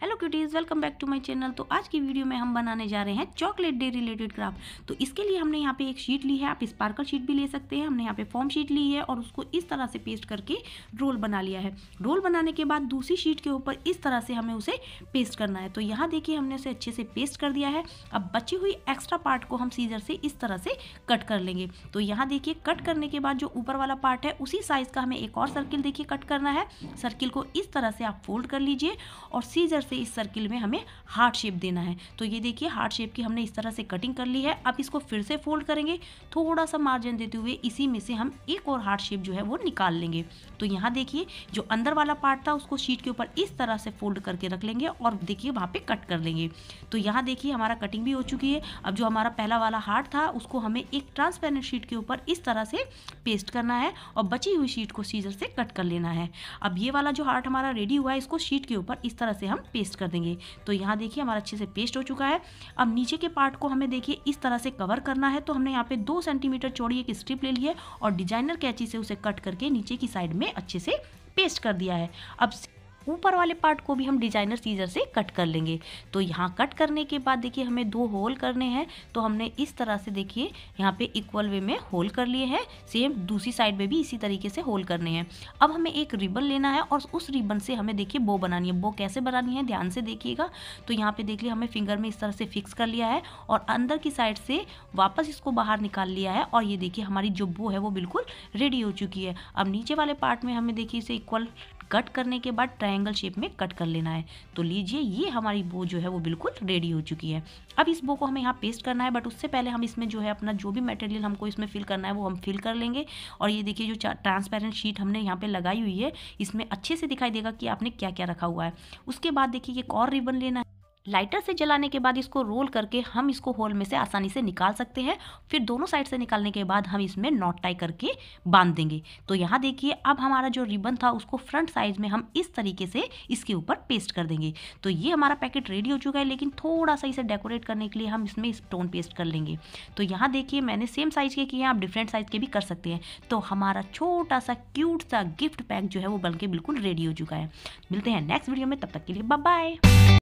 Hello. Cuties welcome back to my channel तो आज की वीडियो में हम बनाने जा रहे हैं चॉकलेट डे रिलेटेड क्राफ्ट तो इसके लिए हमने यहाँ पे एक शीट ली है आप स्पार्कल शीट भी ले सकते हैं हमने यहाँ पे फॉर्म शीट ली है और उसको इस तरह से पेस्ट करके रोल बना लिया है रोल बनाने के बाद दूसरी शीट के ऊपर इस तरह से हमें उसे पेस्ट करना है तो यहाँ देखिए हमने उसे अच्छे से पेस्ट कर दिया है अब बची हुई एक्स्ट्रा पार्ट को हम सीजर से इस तरह से कट कर लेंगे तो यहाँ देखिए कट करने के बाद जो ऊपर वाला पार्ट है उसी साइज़ का हमें एक और सर्किल देखिए कट करना है सर्किल को इस तरह से आप फोल्ड कर लीजिए और सीजर से इस इस सर्किल में हमें हार्ट शेप देना है तो ये देखिए हार्ट शेप की हमने इस तरह से कटिंग कर ली है अब इसको फिर से फोल्ड करेंगे थोड़ा सा मार्जिन देते हुए इसी में से हम एक और हार्ट शेप जो है वो निकाल लेंगे तो यहाँ देखिए जो अंदर वाला पार्ट था उसको शीट के ऊपर इस तरह से फोल्ड करके रख लेंगे और देखिए वहाँ पर कट कर लेंगे तो यहाँ देखिए हमारा कटिंग भी हो चुकी है अब जो हमारा पहला वाला हार्ट था उसको हमें एक ट्रांसपेरेंट शीट के ऊपर इस तरह से पेस्ट करना है और बची हुई शीट को सीजर से कट कर लेना है अब ये वाला जो हार्ट हमारा रेडी हुआ है इसको शीट के ऊपर इस तरह से हम पेस्ट कर देंगे तो यहाँ देखिए हमारा अच्छे से पेस्ट हो चुका है अब नीचे के पार्ट को हमें देखिए इस तरह से कवर करना है तो हमने यहाँ पे दो सेंटीमीटर चौड़ी एक स्ट्रिप ले ली है और डिजाइनर कैची से उसे कट करके नीचे की साइड में अच्छे से पेस्ट कर दिया है अब ऊपर वाले पार्ट को भी हम डिजाइनर सीजर से कट कर लेंगे तो यहाँ कट करने के बाद देखिए हमें दो होल करने हैं तो हमने इस तरह से देखिए यहाँ पे इक्वल वे में होल कर लिए हैं सेम दूसरी साइड में भी इसी तरीके से होल करने हैं अब हमें एक रिबन लेना है और उस रिबन से हमें देखिए बो बनानी है बो कैसे बनानी है ध्यान से देखिएगा तो यहाँ पे देखिए हमें फिंगर में इस तरह से फिक्स कर लिया है और अंदर की साइड से वापस इसको बाहर निकाल लिया है और ये देखिए हमारी जो बो है वो बिल्कुल रेडी हो चुकी है अब नीचे वाले पार्ट में हमें देखिए इसे इक्वल कट करने के बाद ट्रायंगल शेप में कट कर लेना है तो लीजिए ये हमारी बो जो है वो बिल्कुल रेडी हो चुकी है अब इस बो को हमें यहाँ पेस्ट करना है बट उससे पहले हम इसमें जो है अपना जो भी मटेरियल हमको इसमें फिल करना है वो हम फिल कर लेंगे और ये देखिए जो ट्रांसपेरेंट शीट हमने यहाँ पर लगाई हुई है इसमें अच्छे से दिखाई देगा कि आपने क्या क्या रखा हुआ है उसके बाद देखिए एक और रिबन लेना है लाइटर से जलाने के बाद इसको रोल करके हम इसको होल में से आसानी से निकाल सकते हैं फिर दोनों साइड से निकालने के बाद हम इसमें नॉट टाई करके बांध देंगे तो यहाँ देखिए अब हमारा जो रिबन था उसको फ्रंट साइज में हम इस तरीके से इसके ऊपर पेस्ट कर देंगे तो ये हमारा पैकेट रेडी हो चुका है लेकिन थोड़ा सा इसे डेकोरेट करने के लिए हम इसमें स्टोन पेस्ट कर लेंगे तो यहाँ देखिए मैंने सेम साइज़ के किए हैं आप डिफरेंट साइज़ के भी कर सकते हैं तो हमारा छोटा सा क्यूट सा गिफ्ट पैक जो है वो बन के बिल्कुल रेडी हो चुका है मिलते हैं नेक्स्ट वीडियो में तब तक के लिए बाय